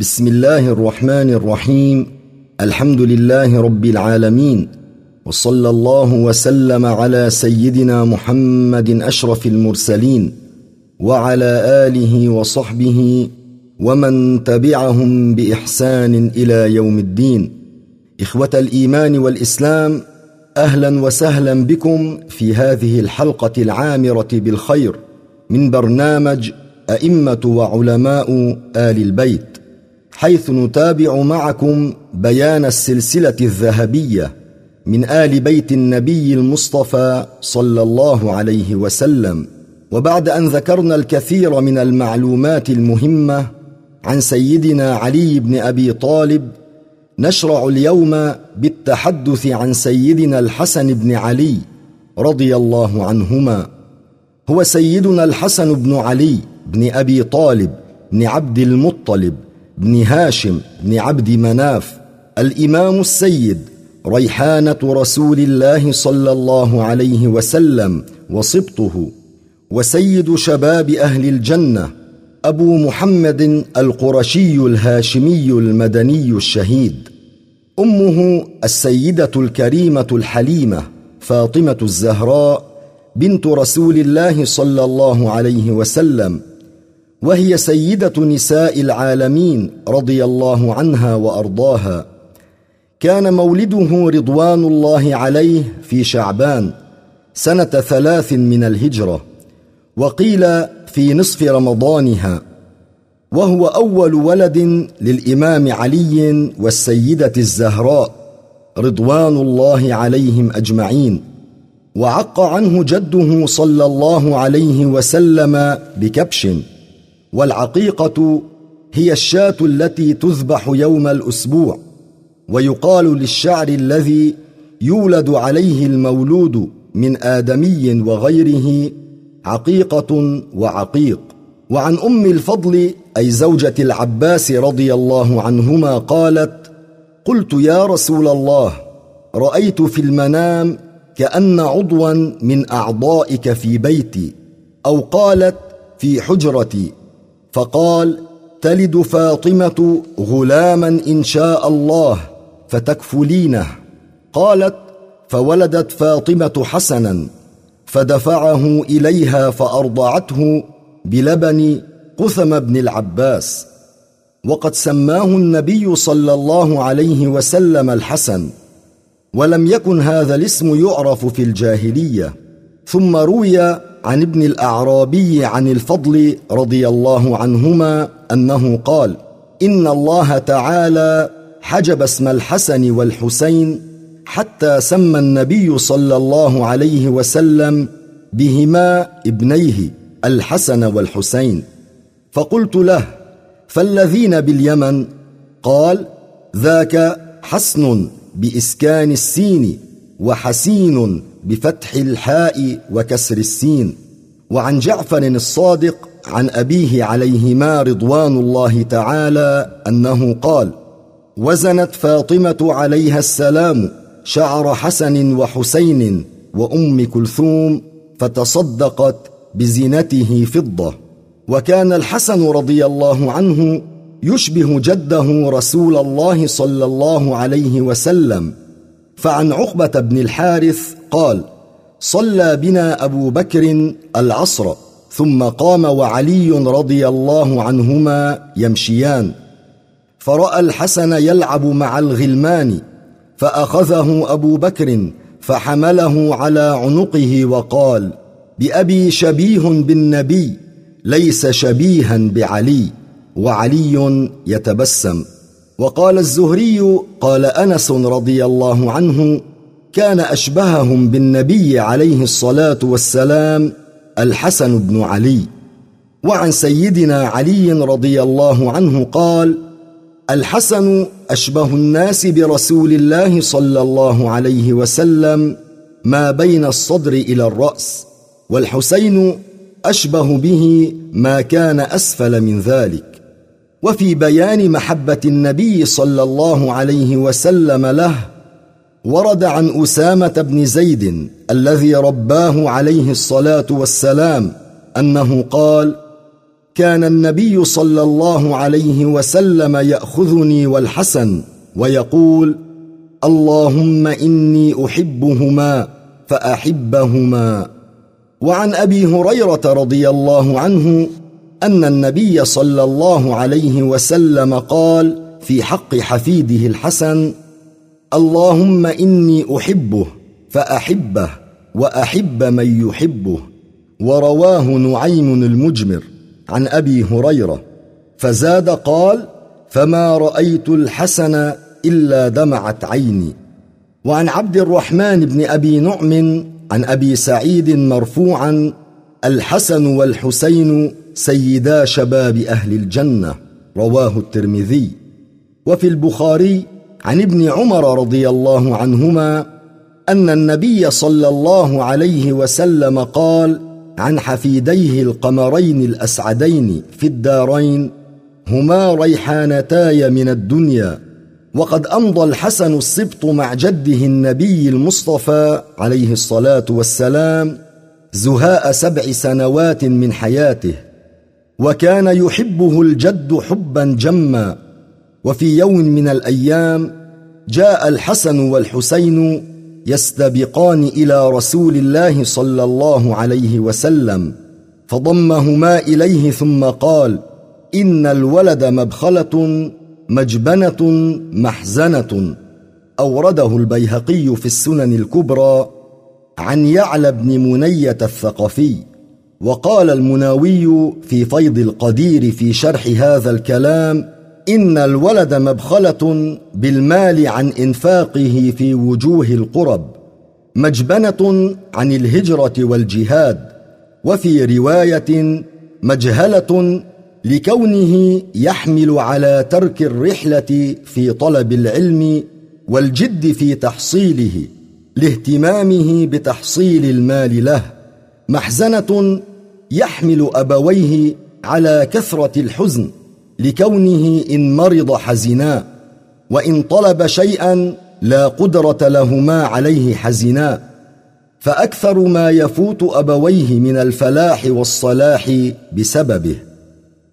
بسم الله الرحمن الرحيم الحمد لله رب العالمين وصلى الله وسلم على سيدنا محمد أشرف المرسلين وعلى آله وصحبه ومن تبعهم بإحسان إلى يوم الدين إخوة الإيمان والإسلام أهلا وسهلا بكم في هذه الحلقة العامرة بالخير من برنامج أئمة وعلماء آل البيت حيث نتابع معكم بيان السلسله الذهبيه من ال بيت النبي المصطفى صلى الله عليه وسلم وبعد ان ذكرنا الكثير من المعلومات المهمه عن سيدنا علي بن ابي طالب نشرع اليوم بالتحدث عن سيدنا الحسن بن علي رضي الله عنهما هو سيدنا الحسن بن علي بن ابي طالب بن عبد المطلب بن هاشم بن عبد مناف الامام السيد ريحانه رسول الله صلى الله عليه وسلم وسبطه وسيد شباب اهل الجنه ابو محمد القرشي الهاشمي المدني الشهيد امه السيده الكريمه الحليمه فاطمه الزهراء بنت رسول الله صلى الله عليه وسلم وهي سيده نساء العالمين رضي الله عنها وارضاها كان مولده رضوان الله عليه في شعبان سنه ثلاث من الهجره وقيل في نصف رمضانها وهو اول ولد للامام علي والسيده الزهراء رضوان الله عليهم اجمعين وعق عنه جده صلى الله عليه وسلم بكبش والعقيقه هي الشاه التي تذبح يوم الاسبوع ويقال للشعر الذي يولد عليه المولود من ادمي وغيره عقيقه وعقيق وعن ام الفضل اي زوجه العباس رضي الله عنهما قالت قلت يا رسول الله رايت في المنام كان عضوا من اعضائك في بيتي او قالت في حجرتي فقال تلد فاطمه غلاما ان شاء الله فتكفلينه قالت فولدت فاطمه حسنا فدفعه اليها فارضعته بلبن قثم بن العباس وقد سماه النبي صلى الله عليه وسلم الحسن ولم يكن هذا الاسم يعرف في الجاهليه ثم روي عن ابن الاعرابي عن الفضل رضي الله عنهما انه قال ان الله تعالى حجب اسم الحسن والحسين حتى سمى النبي صلى الله عليه وسلم بهما ابنيه الحسن والحسين فقلت له فالذين باليمن قال ذاك حسن باسكان السين وحسين بفتح الحاء وكسر السين وعن جعفر الصادق عن أبيه عليهما رضوان الله تعالى أنه قال وزنت فاطمة عليها السلام شعر حسن وحسين وأم كلثوم فتصدقت بزينته فضة وكان الحسن رضي الله عنه يشبه جده رسول الله صلى الله عليه وسلم فعن عقبة بن الحارث قال صلى بنا ابو بكر العصر ثم قام وعلي رضي الله عنهما يمشيان فراى الحسن يلعب مع الغلمان فاخذه ابو بكر فحمله على عنقه وقال بابي شبيه بالنبي ليس شبيها بعلي وعلي يتبسم وقال الزهري قال انس رضي الله عنه كان أشبههم بالنبي عليه الصلاة والسلام الحسن بن علي وعن سيدنا علي رضي الله عنه قال الحسن أشبه الناس برسول الله صلى الله عليه وسلم ما بين الصدر إلى الرأس والحسين أشبه به ما كان أسفل من ذلك وفي بيان محبة النبي صلى الله عليه وسلم له ورد عن اسامه بن زيد الذي رباه عليه الصلاه والسلام انه قال كان النبي صلى الله عليه وسلم ياخذني والحسن ويقول اللهم اني احبهما فاحبهما وعن ابي هريره رضي الله عنه ان النبي صلى الله عليه وسلم قال في حق حفيده الحسن اللهم اني احبه فاحبه واحب من يحبه ورواه نعيم المجمر عن ابي هريره فزاد قال فما رايت الحسن الا دمعت عيني وعن عبد الرحمن بن ابي نعم عن ابي سعيد مرفوعا الحسن والحسين سيدا شباب اهل الجنه رواه الترمذي وفي البخاري عن ابن عمر رضي الله عنهما ان النبي صلى الله عليه وسلم قال عن حفيديه القمرين الاسعدين في الدارين هما ريحانتاي من الدنيا وقد امضى الحسن السبط مع جده النبي المصطفى عليه الصلاه والسلام زهاء سبع سنوات من حياته وكان يحبه الجد حبا جما وفي يوم من الأيام جاء الحسن والحسين يستبقان إلى رسول الله صلى الله عليه وسلم فضمهما إليه ثم قال إن الولد مبخلة مجبنة محزنة أورده البيهقي في السنن الكبرى عن يعلى بن منية الثقفي وقال المناوي في فيض القدير في شرح هذا الكلام إن الولد مبخلة بالمال عن إنفاقه في وجوه القرب مجبنة عن الهجرة والجهاد وفي رواية مجهلة لكونه يحمل على ترك الرحلة في طلب العلم والجد في تحصيله لاهتمامه بتحصيل المال له محزنة يحمل أبويه على كثرة الحزن لكونه إن مرض حزنا وإن طلب شيئا لا قدرة لهما عليه حزنا فأكثر ما يفوت أبويه من الفلاح والصلاح بسببه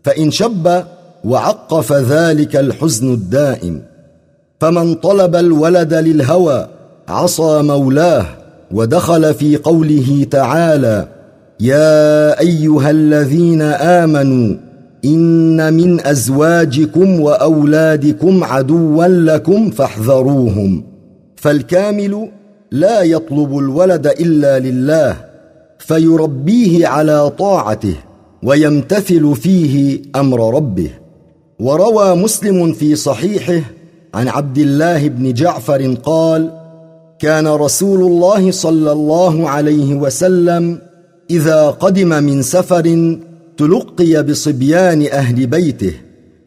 فإن شب وعقف ذلك الحزن الدائم فمن طلب الولد للهوى عصى مولاه ودخل في قوله تعالى يا أيها الذين آمنوا إن من أزواجكم وأولادكم عدوا لكم فاحذروهم فالكامل لا يطلب الولد إلا لله فيربيه على طاعته ويمتثل فيه أمر ربه وروى مسلم في صحيحه عن عبد الله بن جعفر قال كان رسول الله صلى الله عليه وسلم إذا قدم من سفر تلقي بصبيان أهل بيته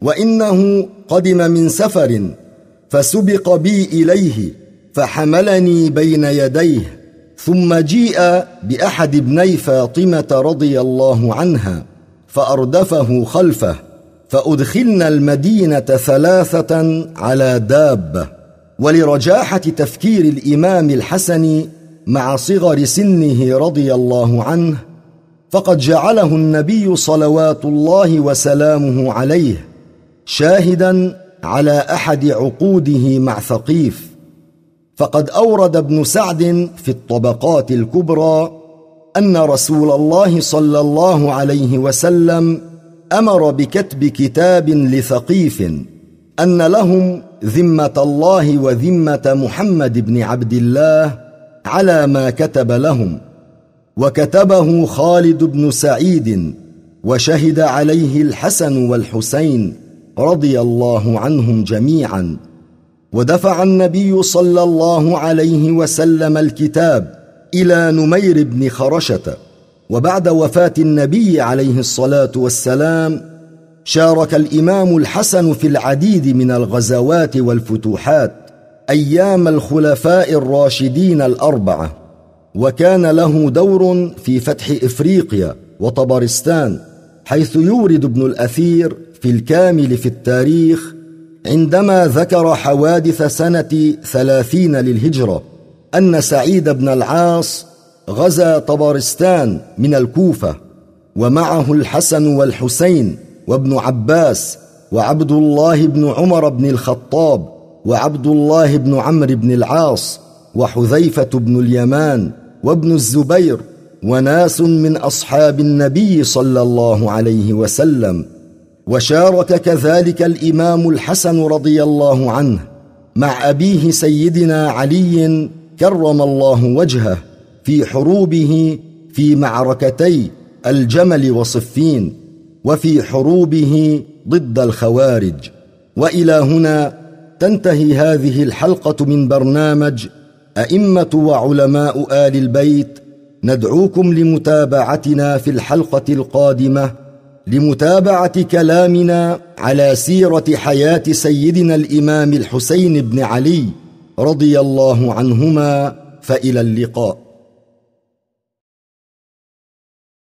وإنه قدم من سفر فسبق بي إليه فحملني بين يديه ثم جيء بأحد ابني فاطمة رضي الله عنها فأردفه خلفه فأدخلنا المدينة ثلاثة على دابة ولرجاحة تفكير الإمام الحسن مع صغر سنه رضي الله عنه فقد جعله النبي صلوات الله وسلامه عليه شاهدا على احد عقوده مع ثقيف فقد اورد ابن سعد في الطبقات الكبرى ان رسول الله صلى الله عليه وسلم امر بكتب كتاب لثقيف ان لهم ذمه الله وذمه محمد بن عبد الله على ما كتب لهم وكتبه خالد بن سعيد وشهد عليه الحسن والحسين رضي الله عنهم جميعا ودفع النبي صلى الله عليه وسلم الكتاب الى نمير بن خرشه وبعد وفاه النبي عليه الصلاه والسلام شارك الامام الحسن في العديد من الغزوات والفتوحات ايام الخلفاء الراشدين الاربعه وكان له دور في فتح إفريقيا وطبرستان حيث يورد ابن الأثير في الكامل في التاريخ عندما ذكر حوادث سنة ثلاثين للهجرة أن سعيد بن العاص غزا طبرستان من الكوفة ومعه الحسن والحسين وابن عباس وعبد الله بن عمر بن الخطاب وعبد الله بن عمرو بن العاص وحذيفة بن اليمان وابن الزبير وناس من أصحاب النبي صلى الله عليه وسلم وشارك كذلك الإمام الحسن رضي الله عنه مع أبيه سيدنا علي كرم الله وجهه في حروبه في معركتي الجمل وصفين وفي حروبه ضد الخوارج والى هنا تنتهي هذه الحلقه من برنامج أئمة وعلماء آل البيت ندعوكم لمتابعتنا في الحلقة القادمة لمتابعة كلامنا على سيرة حياة سيدنا الإمام الحسين بن علي رضي الله عنهما فإلى اللقاء